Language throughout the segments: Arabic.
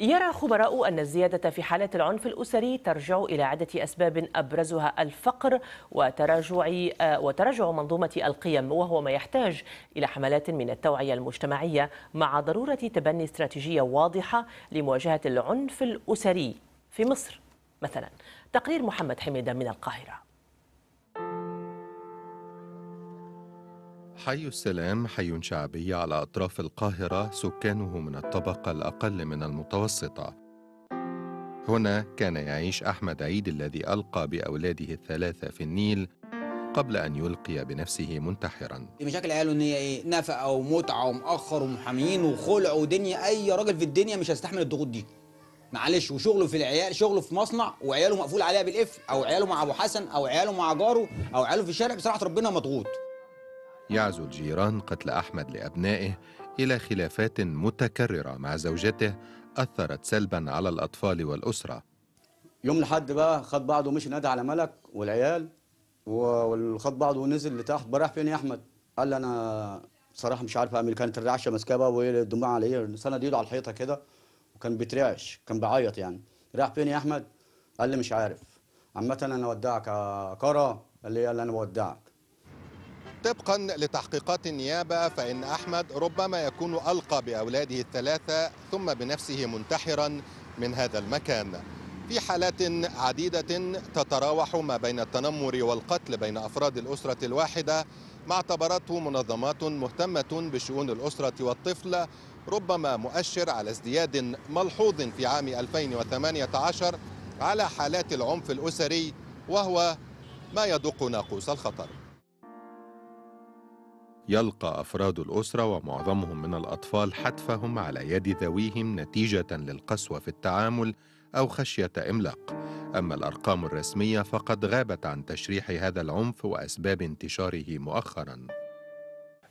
يرى خبراء أن الزيادة في حالات العنف الأسري ترجع إلى عدة أسباب أبرزها الفقر وتراجع وتراجع منظومة القيم وهو ما يحتاج إلى حملات من التوعية المجتمعية مع ضرورة تبني استراتيجية واضحة لمواجهة العنف الأسري في مصر مثلا تقرير محمد حميدة من القاهرة حي السلام حي شعبي على أطراف القاهرة سكانه من الطبقة الأقل من المتوسطة هنا كان يعيش أحمد عيد الذي ألقى بأولاده الثلاثة في النيل قبل أن يلقي بنفسه منتحرا مشاكل عياله إن هي إيه نفقة ومتعة ومؤخر ومحامين وخلع ودنيا أي راجل في الدنيا مش هيستحمل الضغوط دي معلش وشغله في العيال شغله في مصنع وعياله مقفول عليها بالقفل او عياله مع ابو حسن او عياله مع جاره او عياله في الشارع بصراحه ربنا مضغوط يعزو الجيران قتل أحمد لأبنائه إلى خلافات متكررة مع زوجته أثرت سلبا على الأطفال والأسرة يوم الحد بقى خد بعضه ومشي نادى على ملك والعيال وخد بعضه ونزل لتحت براح فين يا أحمد قال لي أنا بصراحة مش عارف أعمل إيه. كانت الرعشة ماسكاه بقى الدموع على إيه سند إيده على الحيطة كده وكان بيترعش كان بيعيط يعني راح فين يا أحمد قال لي مش عارف عامة أنا أودعك يا كرة قال لي يلا أنا بودعك طبقا لتحقيقات النيابة فإن أحمد ربما يكون ألقى بأولاده الثلاثة ثم بنفسه منتحرا من هذا المكان في حالات عديدة تتراوح ما بين التنمر والقتل بين أفراد الأسرة الواحدة ما اعتبرته منظمات مهتمة بشؤون الأسرة والطفل ربما مؤشر على ازدياد ملحوظ في عام 2018 على حالات العنف الأسري وهو ما يدق ناقوس الخطر يلقى أفراد الأسرة ومعظمهم من الأطفال حتفهم على يد ذويهم نتيجة للقسوة في التعامل أو خشية إملاق أما الأرقام الرسمية فقد غابت عن تشريح هذا العنف وأسباب انتشاره مؤخراً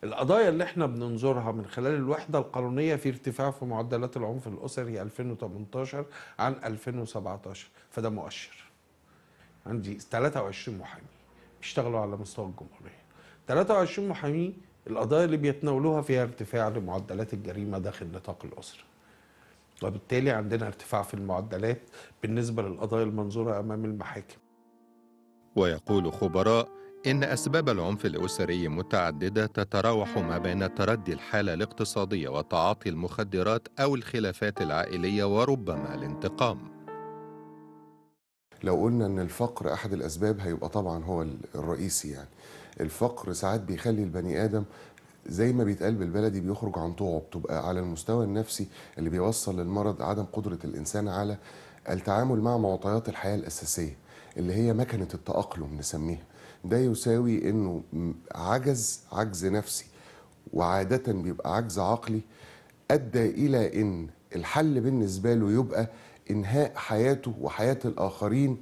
القضايا اللي احنا بننظرها من خلال الوحده القانونيه في ارتفاع في معدلات العنف الاسري 2018 عن 2017 فده مؤشر عندي 23 محامي بيشتغلوا على مستوى الجمهوريه 23 محامي القضايا اللي بيتناولوها فيها ارتفاع لمعدلات الجريمه داخل نطاق الاسره. وبالتالي عندنا ارتفاع في المعدلات بالنسبه للقضايا المنظوره امام المحاكم. ويقول خبراء ان اسباب العنف الاسري متعدده تتراوح ما بين تردي الحاله الاقتصاديه وتعاطي المخدرات او الخلافات العائليه وربما الانتقام. لو قلنا ان الفقر احد الاسباب هيبقى طبعا هو الرئيسي يعني الفقر ساعات بيخلي البني ادم زي ما بيتقال بالبلدي بيخرج عن طوعه بتبقى على المستوى النفسي اللي بيوصل للمرض عدم قدره الانسان على التعامل مع معطيات الحياه الاساسيه اللي هي مكنه التاقلم نسميها ده يساوي انه عجز عجز نفسي وعاده بيبقى عجز عقلي ادى الى ان الحل بالنسبه له يبقى انهاء حياته وحياه الاخرين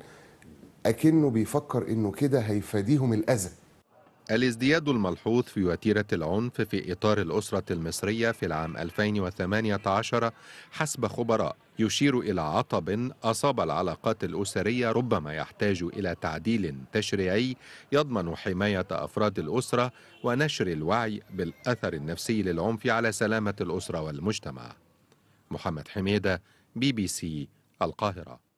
اكنه بيفكر انه كده هيفاديهم الاذى الازدياد الملحوظ في وتيرة العنف في إطار الأسرة المصرية في العام 2018 حسب خبراء يشير إلى عطب أصاب العلاقات الأسرية ربما يحتاج إلى تعديل تشريعي يضمن حماية أفراد الأسرة ونشر الوعي بالأثر النفسي للعنف على سلامة الأسرة والمجتمع محمد حميدة بي بي سي القاهرة